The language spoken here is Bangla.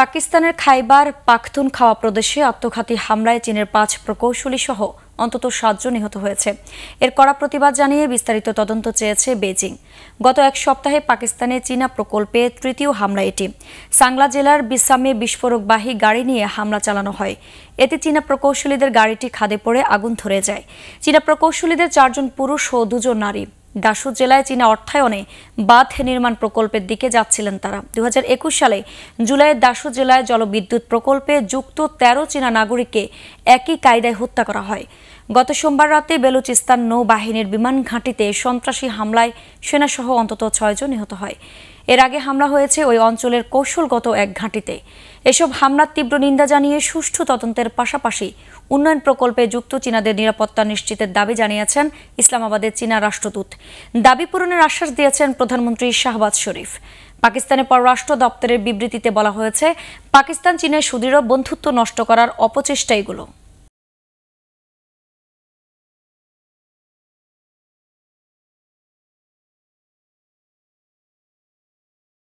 পাকিস্তানের খাইবার খাওয়া প্রদেশে আত্মঘাতী হামলায় চীনের পাঁচ প্রকৌশলী সহ অন্তত সাতজন নিহত হয়েছে এর কড়া প্রতিবাদ জানিয়ে বিস্তারিত তদন্ত চেয়েছে বেজিং গত এক সপ্তাহে পাকিস্তানে চীনা প্রকল্পে তৃতীয় হামলা এটি সাংলা জেলার বিশ্রামে বিস্ফোরকবাহী গাড়ি নিয়ে হামলা চালানো হয় এতে চীনা প্রকৌশলীদের গাড়িটি খাদে পড়ে আগুন ধরে যায় চীনা প্রকৌশলীদের চারজন পুরুষ ও দুজন নারী ডাসু জেলায় চীনা অর্থায়নে বাঁধ নির্মাণ প্রকল্পের দিকে যাচ্ছিলেন তারা দু সালে জুলাইয়ে ডাসু জেলায় জলবিদ্যুৎ প্রকল্পে যুক্ত ১৩ চীনা নাগরিককে একই কায়দায় হত্যা করা হয় গত সোমবার রাতে বেলুচিস্তান নৌবাহিনীর বিমান ঘাঁটিতে সন্ত্রাসী হামলায় সেনাসহ অন্তত ছয়জন নিহত হয় এর আগে হামলা হয়েছে ওই অঞ্চলের কৌশলগত এক ঘাঁটিতে এসব হামলার তীব্র নিন্দা জানিয়ে সুষ্ঠু তদন্তের পাশাপাশি উন্নয়ন প্রকল্পে যুক্ত চীনাদের নিরাপত্তা নিশ্চিতের দাবি জানিয়েছেন ইসলামাবাদের চীনা রাষ্ট্রদূত দাবি পূরণের আশ্বাস দিয়েছেন প্রধানমন্ত্রী শাহবাজ শরীফ পাকিস্তানের পররাষ্ট্র দপ্তরের বিবৃতিতে বলা হয়েছে পাকিস্তান চীনের সুদৃঢ় বন্ধুত্ব নষ্ট করার অপচেষ্টা এগুলো